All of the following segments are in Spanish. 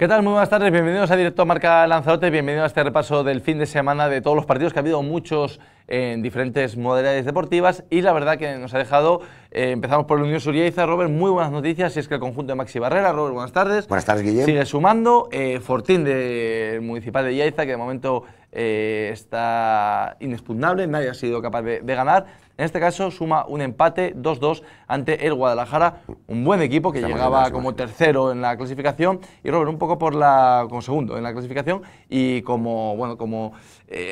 ¿Qué tal? Muy buenas tardes, bienvenidos a Directo Marca Lanzarote, bienvenidos a este repaso del fin de semana de todos los partidos, que ha habido muchos en diferentes modalidades deportivas y la verdad que nos ha dejado, eh, empezamos por el Unión Surieiza, Robert, muy buenas noticias, si es que el conjunto de Maxi Barrera, Robert, buenas tardes. Buenas tardes, Guillermo. Sigue sumando, eh, Fortín del Municipal de Iaiza, que de momento eh, está inexpugnable, nadie ha sido capaz de, ganar. En este caso suma un empate 2-2 ante el Guadalajara, un buen equipo que llegaba como tercero en la clasificación y Robert un poco por la como segundo en la clasificación y como bueno como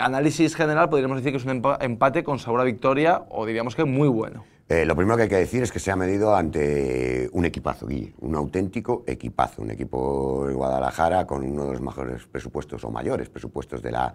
análisis general podríamos decir que es un empate con sabor victoria, o diríamos que muy bueno. Eh, lo primero que hay que decir es que se ha medido ante un equipazo, un auténtico equipazo, un equipo de Guadalajara con uno de los mejores presupuestos o mayores presupuestos de la,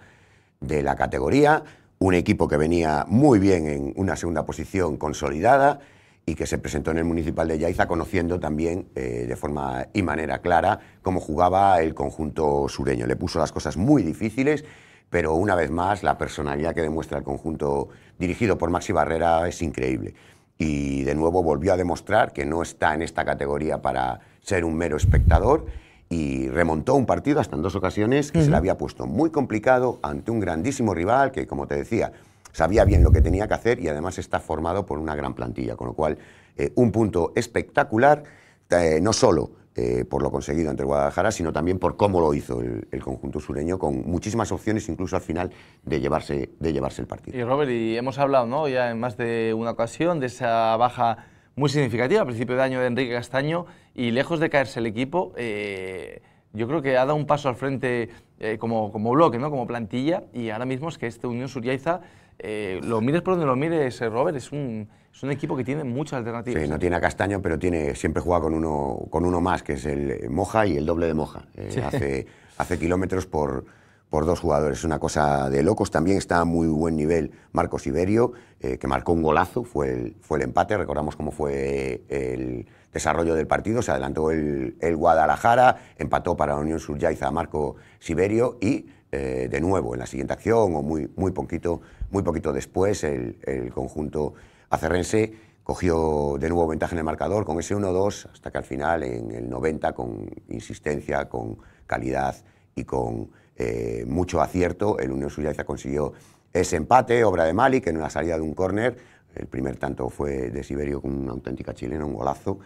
de la categoría, un equipo que venía muy bien en una segunda posición consolidada y que se presentó en el Municipal de Yaiza conociendo también eh, de forma y manera clara cómo jugaba el conjunto sureño. Le puso las cosas muy difíciles pero una vez más la personalidad que demuestra el conjunto dirigido por Maxi Barrera es increíble. Y de nuevo volvió a demostrar que no está en esta categoría para ser un mero espectador y remontó un partido hasta en dos ocasiones que se le había puesto muy complicado ante un grandísimo rival que, como te decía, sabía bien lo que tenía que hacer y además está formado por una gran plantilla, con lo cual eh, un punto espectacular, eh, no solo eh, por lo conseguido entre Guadalajara, sino también por cómo lo hizo el, conjunto sureño, con muchísimas opciones incluso al final de llevarse, de llevarse el partido. Y Robert, y hemos hablado ¿no? ya en más de una ocasión de esa baja muy significativa a principio de año de Enrique Castaño, y lejos de caerse el equipo, eh, yo creo que ha dado un paso al frente eh, como, como bloque, ¿no? como plantilla, y ahora mismo es que este Unión Suriaiza eh, lo mires por donde lo mires, eh, Robert, es un, es un equipo que tiene muchas alternativas. Sí, no tiene a Castaño, pero tiene, siempre juega con uno, con uno más, que es el Moja y el doble de Moja. Eh, hace, hace kilómetros por por dos jugadores. Es una cosa de locos. También está a muy buen nivel Marco Siberio eh, que marcó un golazo, fue el, fue el empate. Recordamos cómo fue eh, el desarrollo del partido. Se adelantó el, el Guadalajara, empató para la Unión Surjaiza a Marco Siberio y eh, de nuevo en la siguiente acción o muy, muy, poquito, muy poquito después el, el conjunto acerrense cogió de nuevo ventaja en el marcador con ese 1-2 hasta que al final en el 90 con insistencia, con calidad y con eh, mucho acierto. El Unión Suya consiguió ese empate, obra de que en una salida de un córner. El primer tanto fue de Siberio con una auténtica chilena, un golazo.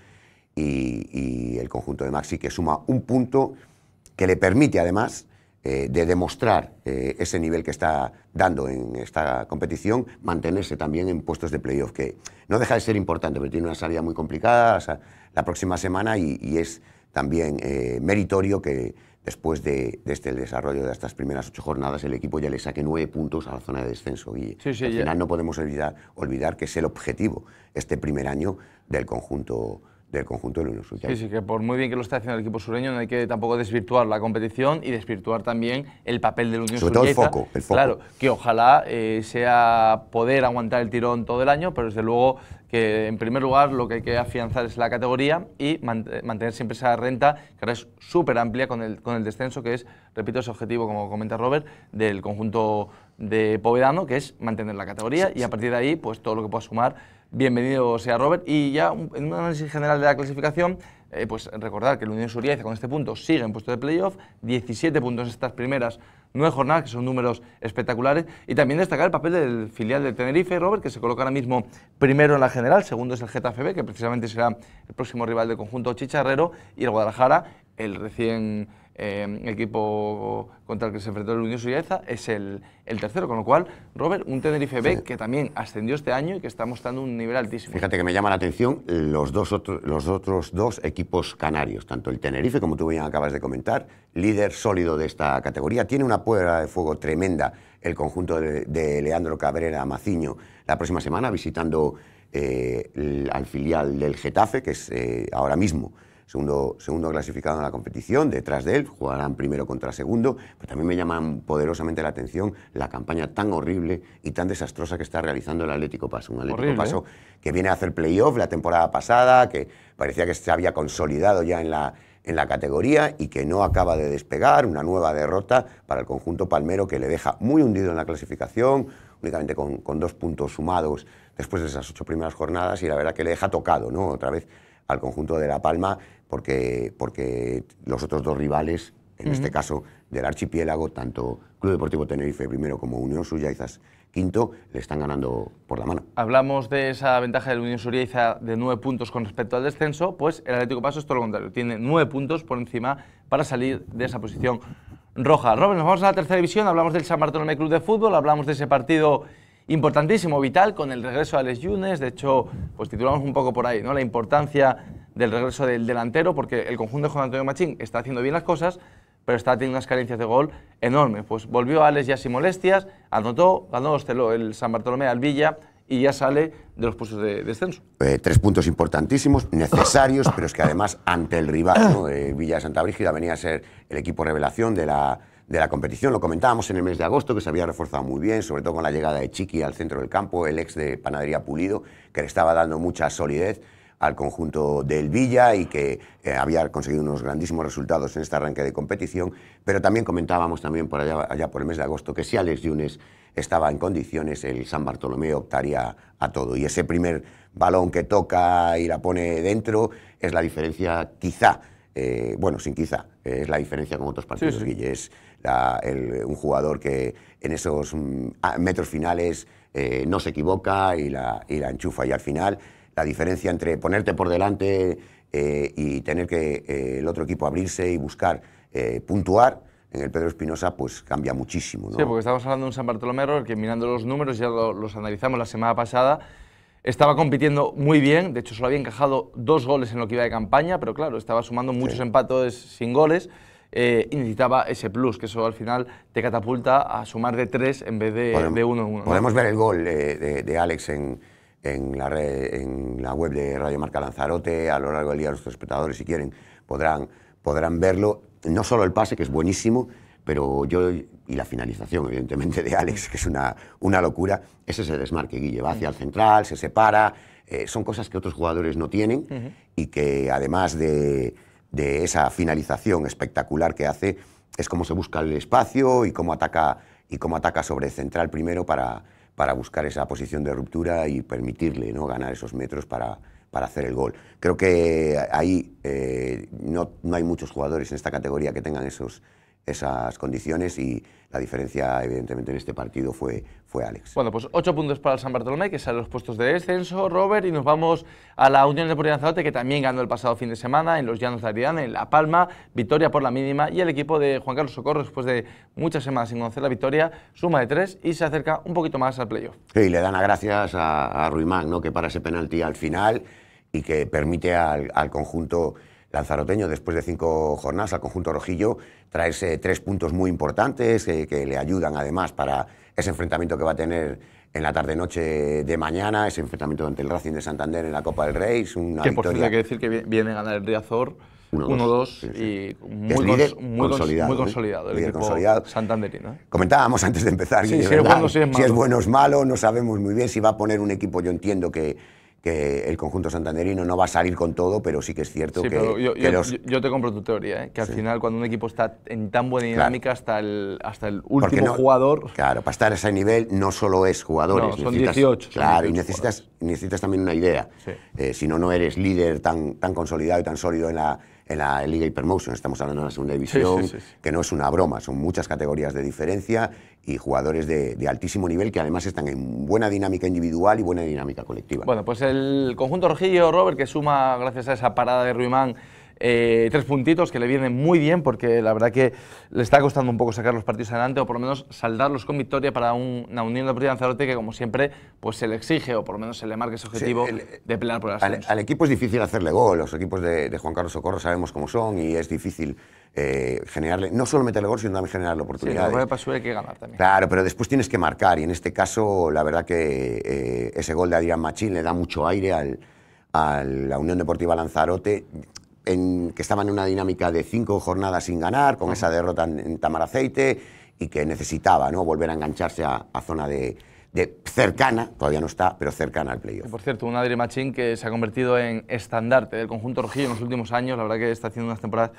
Y, el conjunto de Maxi que suma un punto que le permite además eh, de demostrar eh, ese nivel que está dando en esta competición, mantenerse también en puestos de playoff, que no deja de ser importante, pero tiene una salida muy complicada la próxima semana y es también meritorio que después de, este el desarrollo de estas primeras ocho jornadas, el equipo ya le saque nueve puntos a la zona de descenso. Y al final no podemos olvidar, olvidar que es el objetivo este primer año del conjunto del conjunto del Sí, sí, que por muy bien que lo esté haciendo el equipo sureño, no hay que tampoco desvirtuar la competición y desvirtuar también el papel del Unión Sobre todo el foco, Claro, que ojalá eh, sea poder aguantar el tirón todo el año, pero desde luego que en primer lugar lo que hay que afianzar es la categoría y mantener siempre esa renta, que ahora es súper amplia con el, con el descenso, que es, repito, ese objetivo, como comenta Robert, del conjunto de Povedano, que es mantener la categoría y a partir de ahí, pues todo lo que pueda sumar, bienvenido sea Robert. Y ya en un análisis general de la clasificación, eh, pues recordar que el Unión Suriaiza con este punto sigue en puesto de playoff, 17 puntos en estas primeras nueve jornadas, que son números espectaculares, y también destacar el papel del filial del Tenerife, Robert, que se coloca ahora mismo primero en la general, segundo es el Getafe que precisamente será el próximo rival del conjunto chicharrero, y el Guadalajara, el recién Em, equipo contra el que se enfrentó el Unión Suyeza, es el, tercero. Con lo cual, Robert, un Tenerife B que también ascendió este año y que está mostrando un nivel altísimo. Fíjate que me llama la atención los, dos los otros dos equipos canarios, tanto el Tenerife, como tú bien acabas de comentar, líder sólido de esta categoría. Tiene una puerta de fuego tremenda el conjunto de, Leandro Cabrera Maciño la próxima semana visitando eh, al filial del Getafe, que es eh, ahora mismo segundo, segundo clasificado en la competición, detrás de él, jugarán primero contra segundo, pero también me llaman poderosamente la atención la campaña tan horrible y tan desastrosa que está realizando el Atlético Paso, un Atlético Paso que viene a hacer playoff la temporada pasada, que parecía que se había consolidado ya en la, en la categoría y que no acaba de despegar, una nueva derrota para el conjunto palmero que le deja muy hundido en la clasificación, únicamente con, con dos puntos sumados después de esas ocho primeras jornadas y la verdad que le deja tocado, ¿no? Otra vez al conjunto de La Palma, porque, porque los otros dos rivales, en este caso del archipiélago, tanto Club Deportivo Tenerife primero como Unión Suyaizas quinto, le están ganando por la mano. Hablamos de esa ventaja del Unión Suriaiza de nueve puntos con respecto al descenso, pues el Atlético Paso es todo lo contrario, tiene nueve puntos por encima para salir de esa posición roja. Robert, nos vamos a la tercera división, hablamos del San Bartolomé Club de Fútbol, hablamos de ese partido importantísimo, vital, con el regreso de Alex Yunes. De hecho, pues titulamos un poco por ahí, ¿no? La importancia del regreso del delantero, porque el conjunto de Juan Antonio Machín está haciendo bien las cosas, pero está teniendo unas carencias de gol enormes. Pues volvió Alex ya sin molestias, anotó, ganó el San Bartolomé al Villa y ya sale de los puestos de descenso. Eh, tres puntos importantísimos, necesarios, pero es que además ante el rival, eh, de Villa Santa Brígida venía a ser el equipo revelación de la de la competición. Lo comentábamos en el mes de agosto, que se había reforzado muy bien, sobre todo con la llegada de Chiqui al centro del campo, el ex de Panadería Pulido, que le estaba dando mucha solidez al conjunto del Villa y que eh, había conseguido unos grandísimos resultados en este arranque de competición, pero también comentábamos también por allá, por el mes de agosto que si Alex lunes estaba en condiciones, el San Bartolomé optaría a todo. Y ese primer balón que toca y la pone dentro es la diferencia quizá, eh, bueno, sin quizá, eh, es la diferencia con otros partidos, Guille, un jugador que en esos mm, metros finales eh, no se equivoca y la, enchufa. Y al final, la diferencia entre ponerte por delante eh, y tener que eh, el otro equipo abrirse y buscar puntuar, en el Pedro Espinosa pues cambia muchísimo. Sí, porque estamos hablando de un San Bartolomé que mirando los números, ya los analizamos la semana pasada, estaba compitiendo muy bien, de hecho solo había encajado dos goles en lo que iba de campaña, pero claro, estaba sumando muchos empates sin goles eh, ese plus, que eso al final te catapulta a sumar de tres en vez de, uno en uno. Podemos ver el gol de, Alex en, en, la red, en la web de Radio Marca Lanzarote, a lo largo del día nuestros espectadores, si quieren, podrán, podrán verlo. No solo el pase, que es buenísimo, pero yo y la finalización, evidentemente, de Alex, que es una, una locura, ese es el desmarque, Guille, va hacia el central, se separa, eh, son cosas que otros jugadores no tienen y que además de, de esa finalización espectacular que hace, es cómo se busca el espacio y cómo ataca, y cómo ataca sobre central primero para, para buscar esa posición de ruptura y permitirle ¿no? ganar esos metros para, hacer el gol. Creo que ahí eh, no, hay muchos jugadores en esta categoría que tengan esos, esas condiciones y la diferencia, evidentemente, en este partido fue, fue Alex. Bueno, pues ocho puntos para el San Bartolomé, que sale los puestos de descenso, Robert, y nos vamos a la Unión de Lanzarote, que también ganó el pasado fin de semana en los Llanos de Aridane, en La Palma, victoria por la mínima, y el equipo de Juan Carlos Socorro, después de muchas semanas sin conocer la victoria, suma de tres y se acerca un poquito más al playoff. Sí, y le dan las gracias a, Ruimán, ¿no? que para ese penalti al final y que permite al, al conjunto lanzaroteño, después de cinco jornadas al conjunto rojillo, traerse tres puntos muy importantes eh, que le ayudan además para ese enfrentamiento que va a tener en la tarde-noche de mañana, ese enfrentamiento ante el Racing de Santander en la Copa del Rey. Es una que victoria... que decir que viene a ganar el Riazor 1-2 y muy, consolidado, muy ¿eh? consolidado, el equipo santanderino. ¿eh? Comentábamos antes de empezar, si, es bueno, o es malo, no sabemos muy bien si va a poner un equipo, yo entiendo que que el conjunto santanderino no va a salir con todo, pero sí que es cierto que, yo, te compro tu teoría, ¿eh? que al final cuando un equipo está en tan buena dinámica hasta, el, hasta el último jugador... Claro, para estar a ese nivel no solo es jugadores. son 18. Claro, y necesitas, también una idea. Eh, si no, no eres líder tan, tan consolidado y tan sólido en la, en la Liga Hypermotion, estamos hablando de la segunda división, que no es una broma, son muchas categorías de diferencia y jugadores de, altísimo nivel que además están en buena dinámica individual y buena dinámica colectiva. Bueno, pues el conjunto Rojillo, Robert, que suma gracias a esa parada de Ruimán eh, tres puntitos que le vienen muy bien porque la verdad que le está costando un poco sacar los partidos adelante o por lo menos saldarlos con victoria para una Unión Deportiva Lanzarote que como siempre pues se le exige o por lo menos se le marca ese objetivo de pelear por las al, al, equipo es difícil hacerle gol, los equipos de, Juan Carlos Socorro sabemos cómo son y es difícil eh, generarle, no solo meterle gol sino también generarle oportunidades. Claro, pero después tienes que marcar y en este caso la verdad que eh, ese gol de Adrián Machín le da mucho aire a la Unión Deportiva Lanzarote que estaban en una dinámica de cinco jornadas sin ganar, con esa derrota en, Tamaraceite, y que necesitaba ¿no? volver a engancharse a, zona de, cercana, todavía no está, pero cercana al playoff. Por cierto, un Adri Machín que se ha convertido en estandarte del conjunto rojillo en los últimos años, la verdad que está haciendo unas temporadas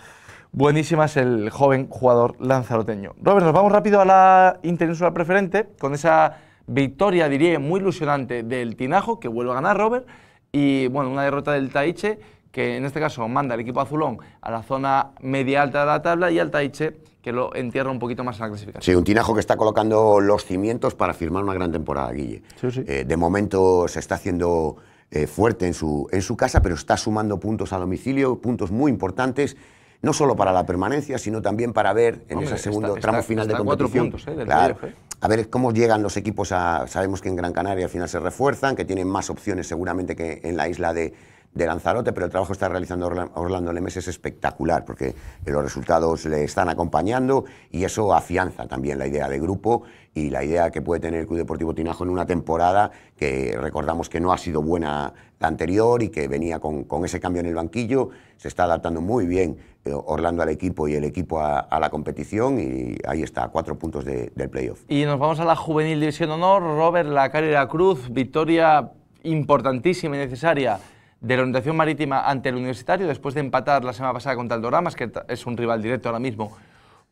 buenísimas el joven jugador lanzaroteño. Robert, nos vamos rápido a la Interinsular Preferente con esa victoria, diría, muy ilusionante del Tinajo, que vuelve a ganar Robert, y bueno, una derrota del Taiche que en este caso manda el equipo azulón a la zona media alta de la tabla y al Taiche que lo entierra un poquito más en la clasificación. Sí, un tinajo que está colocando los cimientos para firmar una gran temporada, Guille. Eh, de momento se está haciendo eh, fuerte en su, en su casa, pero está sumando puntos a domicilio, puntos muy importantes no solo para la permanencia, sino también para ver en ese segundo tramo final de competición. Puntos, eh, A ver cómo llegan los equipos a. Sabemos que en Gran Canaria al final se refuerzan, que tienen más opciones seguramente que en la isla de, de Lanzarote, pero el trabajo que está realizando Orlando Lemes es espectacular, porque los resultados le están acompañando y eso afianza también la idea de grupo y la idea que puede tener el Club Deportivo Tinajo en una temporada que recordamos que no ha sido buena la anterior y que venía con, ese cambio en el banquillo. Se está adaptando muy bien eh, Orlando al equipo y el equipo a, la competición y ahí está, cuatro puntos del playoff. Y nos vamos a la Juvenil División Honor. Robert, la Carrera Cruz, victoria importantísima y necesaria de la orientación marítima ante el universitario, después de empatar la semana pasada contra el Doramas, que es un rival directo ahora mismo,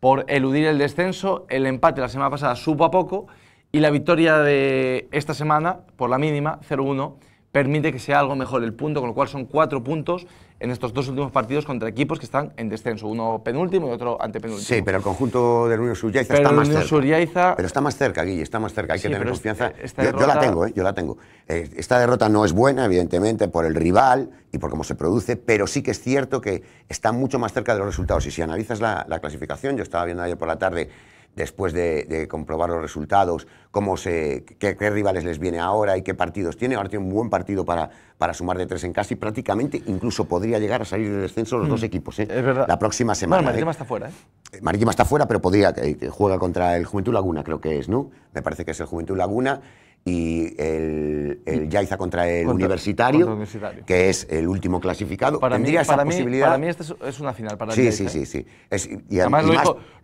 por eludir el descenso. El empate la semana pasada supo a poco y la victoria de esta semana, por la mínima, 0-1, permite que sea algo mejor el punto, con lo cual son cuatro puntos en estos dos últimos partidos contra equipos que están en descenso, uno penúltimo y otro antepenúltimo. Sí, pero el conjunto del Unión Suriaiza está más Unión Pero está más cerca, Guille, está más cerca, hay que tener confianza. yo, la tengo, ¿eh? yo la tengo. Eh, esta derrota no es buena, evidentemente, por el rival y por cómo se produce, pero sí que es cierto que está mucho más cerca de los resultados. Y si analizas la clasificación, yo estaba viendo ayer por la tarde después de, comprobar los resultados, cómo se, qué, rivales les viene ahora y qué partidos tiene. Ahora tiene un buen partido para, para sumar de tres en casa y prácticamente incluso podría llegar a salir de descenso los dos mm, equipos. ¿eh? La próxima semana. Bueno, ¿eh? está fuera. ¿eh? está fuera, pero podría, eh, juega contra el Juventud Laguna, creo que es, ¿no? Me parece que es el Juventud Laguna y el, el Yaiza contra el universitario, que es el último clasificado. Para Tendría mí, esa posibilidad. para mí, esta es una final para ¿eh? sí, Sí, sí, sí. Además, lo,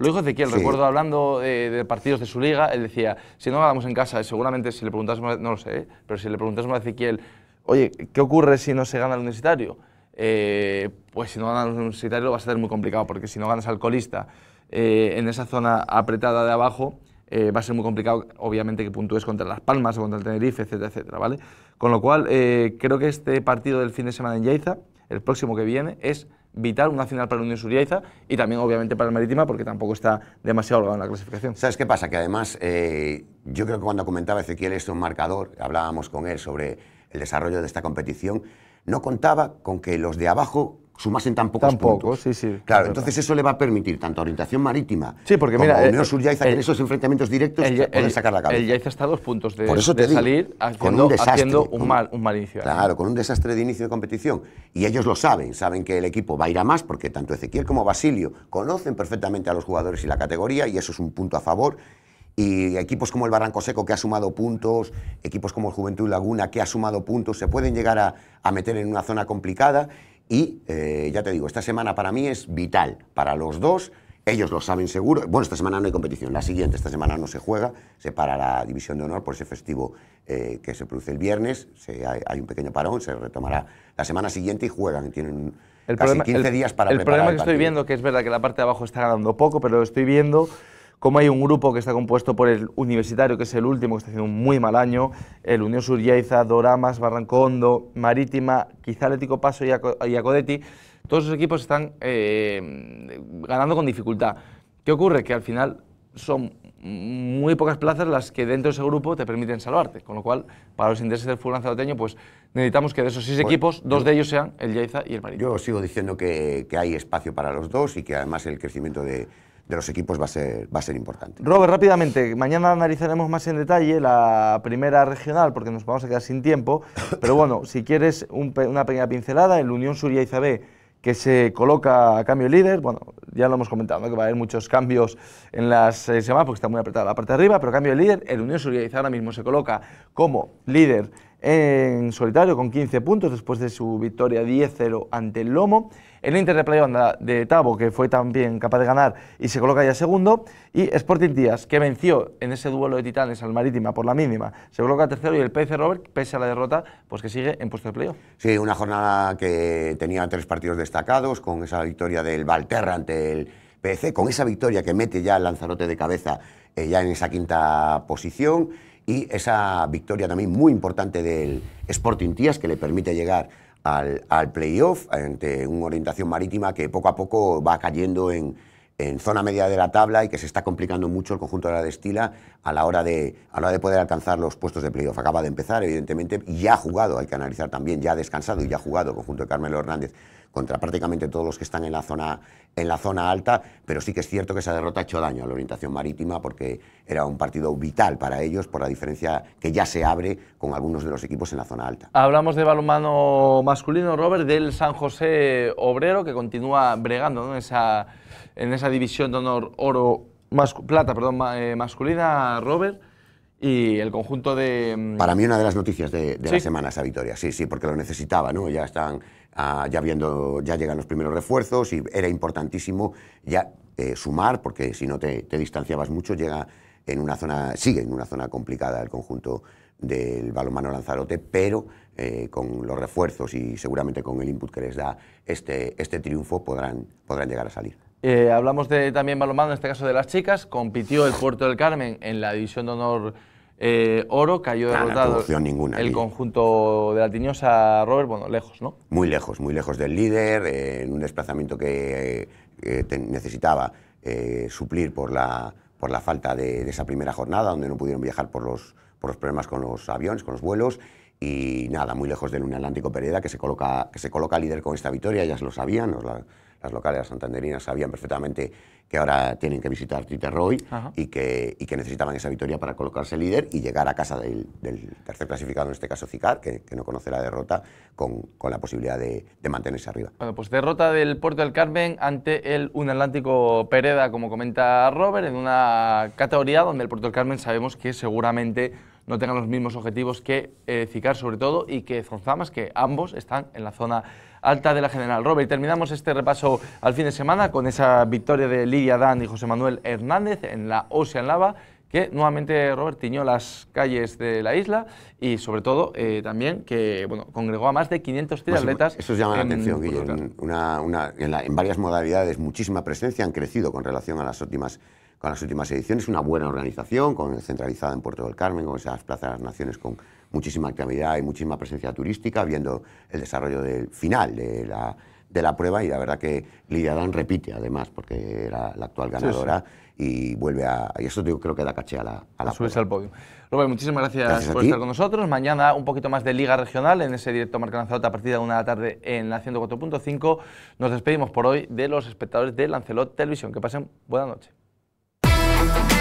dijo, Ezequiel, recuerdo hablando de, partidos de su liga, él decía: si no ganamos en casa, seguramente si le preguntásemos, no lo sé, ¿eh? pero si le preguntásemos a Ezequiel, oye, ¿qué ocurre si no se gana el universitario? Eh, pues si no gana el universitario lo vas a ser muy complicado, porque si no ganas al colista en esa zona apretada de abajo eh, va a ser muy complicado, obviamente, que puntúes contra Las Palmas o contra el Tenerife, etcétera, etcétera, ¿vale? Con lo cual, eh, creo que este partido del fin de semana en Yaiza, el próximo que viene, es vital, una final para el Unión Sur-Yaiza y también obviamente para el Marítima porque tampoco está demasiado holgado en la clasificación. ¿Sabes qué pasa? Que además eh, yo creo que cuando comentaba Ezequiel esto un marcador, hablábamos con él sobre el desarrollo de esta competición, no contaba con que los de abajo sumasen tan pocos puntos. sí, sí. Claro, entonces eso le va a permitir tanto orientación marítima sí, porque mira, el, eh, Unión que eh, en esos enfrentamientos directos el, pueden sacar la cabeza. El Yaiza está a dos puntos de, salir haciendo, con un, desastre, mal, inicio. Claro, con un desastre de inicio de competición. Y ellos lo saben, saben que el equipo va a ir a más porque tanto Ezequiel como Basilio conocen perfectamente a los jugadores y la categoría y eso es un punto a favor y equipos como el Barranco Seco que ha sumado puntos, equipos como el Juventud Laguna que ha sumado puntos, se pueden llegar a, a meter en una zona complicada y eh, ya te digo, esta semana para mí es vital, para los dos, ellos lo saben seguro. Bueno, esta semana no hay competición, la siguiente, esta semana no se juega, se para la división de honor por ese festivo eh, que se produce el viernes, hay, un pequeño parón, se retomará la semana siguiente y juegan, tienen casi 15 días para el problema que estoy viendo, que es verdad que la parte de abajo está ganando poco, pero estoy viendo como hay un grupo que está compuesto por el Universitario, que es el último, que está haciendo un muy mal año, el Unión sur Suriaiza, Doramas, Barrancondo, Marítima, quizá Atlético Paso y, Acodetti, todos esos equipos están eh, ganando con dificultad. ¿Qué ocurre? Que al final son muy pocas plazas las que dentro de ese grupo te permiten salvarte. Con lo cual, para los intereses del fútbol lanzadoteño, pues necesitamos que de esos seis equipos, dos de ellos sean el Yaiza y el Marítima. Yo sigo diciendo que, hay espacio para los dos y que además el crecimiento de, de los equipos va a ser, va a ser importante. Robert, rápidamente, mañana analizaremos más en detalle la primera regional porque nos vamos a quedar sin tiempo, pero bueno, si quieres una pequeña pincelada, el Unión Suria Izabé que se coloca a cambio líder, bueno, ya lo hemos comentado, que va a haber muchos cambios en las eh, semanas porque está muy apretada la parte de arriba, pero cambio de líder, el Unión Suria Izabé ahora mismo se coloca como líder en solitario con 15 puntos después de su victoria 10-0 ante el Lomo. El Inter de Playón de Tabo, que fue también capaz de ganar y se coloca ya segundo. Y Sporting Díaz, que venció en ese duelo de titanes al Marítima por la mínima, se coloca tercero. Y el PC Robert, pese a la derrota, pues que sigue en puesto de playoff. Sí, una jornada que tenía tres partidos destacados, con esa victoria del Valterra ante el PC, con esa victoria que mete ya el Lanzarote de cabeza eh, ya en esa quinta posición y esa victoria también muy importante del Sporting Tías que le permite llegar al, al playoff ante una orientación marítima que poco a poco va cayendo en, zona media de la tabla y que se está complicando mucho el conjunto de la Destila a la hora de, a la hora de poder alcanzar los puestos de playoff. Acaba de empezar, evidentemente, y ya ha jugado, hay que analizar también, ya ha descansado y ya ha jugado el conjunto de Carmelo Hernández contra prácticamente todos los que están en la zona, en la zona alta, pero sí que es cierto que esa derrota ha hecho daño a la orientación marítima porque era un partido vital para ellos por la diferencia que ya se abre con algunos de los equipos en la zona alta. Hablamos de balonmano masculino, Robert, del San José Obrero que continúa bregando en, esa, en esa división de honor oro plata perdón, eh, masculina, Robert y el conjunto de... Mm, para mí una de las noticias de, la semana esa victoria, sí, sí, porque lo necesitaba, ¿no? Ya están Ah, ya, viendo, ya llegan los primeros refuerzos y era importantísimo ya eh, sumar, porque si no te, distanciabas mucho, llega en una zona, sigue en una zona complicada el conjunto del balonmano Lanzarote, pero eh, con los refuerzos y seguramente con el input que les da este, este triunfo podrán, podrán llegar a salir. Eh, hablamos de también balonmano, en este caso de las chicas. Compitió el Puerto del Carmen en la división de honor eh, oro cayó derrotado. Ah, no ninguna, el conjunto de la Tiñosa, Robert, bueno, lejos, ¿no? Muy lejos, muy lejos del líder, eh, en un desplazamiento que eh, necesitaba suplir por la, por la falta de, esa primera jornada, donde no pudieron viajar por los, por los problemas con los aviones, con los vuelos. Y nada, muy lejos del Atlántico Pereda, que se coloca, que se coloca líder con esta victoria, ya se lo sabían, nos la, las locales, las santanderinas, sabían perfectamente que ahora tienen que visitar Titerroy y que, y que necesitaban esa victoria para colocarse líder y llegar a casa del, tercer clasificado, en este caso Cicar, que, no conoce la derrota, con, con la posibilidad de, de, mantenerse arriba. Bueno, pues derrota del Puerto del Carmen ante el Atlántico Pereda, como comenta Robert, en una categoría donde el Puerto del Carmen sabemos que seguramente no tengan los mismos objetivos que ficar eh, sobre todo y que Zonzamas, que ambos están en la zona alta de la general. Robert, terminamos este repaso al fin de semana con esa victoria de Lidia Dan y José Manuel Hernández en la Ocean Lava, que nuevamente Robert tiñó las calles de la isla y sobre todo eh, también que bueno, congregó a más de 500 triatletas. eso llama la atención, Guillermo. en varias modalidades, muchísima presencia, han crecido con relación a las últimas con las últimas ediciones, una buena organización, con, centralizada en Puerto del Carmen, con esas plazas de las naciones con muchísima actividad y muchísima presencia turística, viendo el desarrollo del final de la, de la prueba y la verdad que Lidia Dan repite además porque era la actual ganadora y vuelve a... Y eso digo creo que da caché a la, a la al podio. Rubén, muchísimas gracias, por estar con nosotros. Mañana un poquito más de Liga Regional en ese directo Marca Lancelot a partir de una de la tarde en la 104.5. Nos despedimos por hoy de los espectadores de Lancelot Televisión. Que pasen buena noche. you.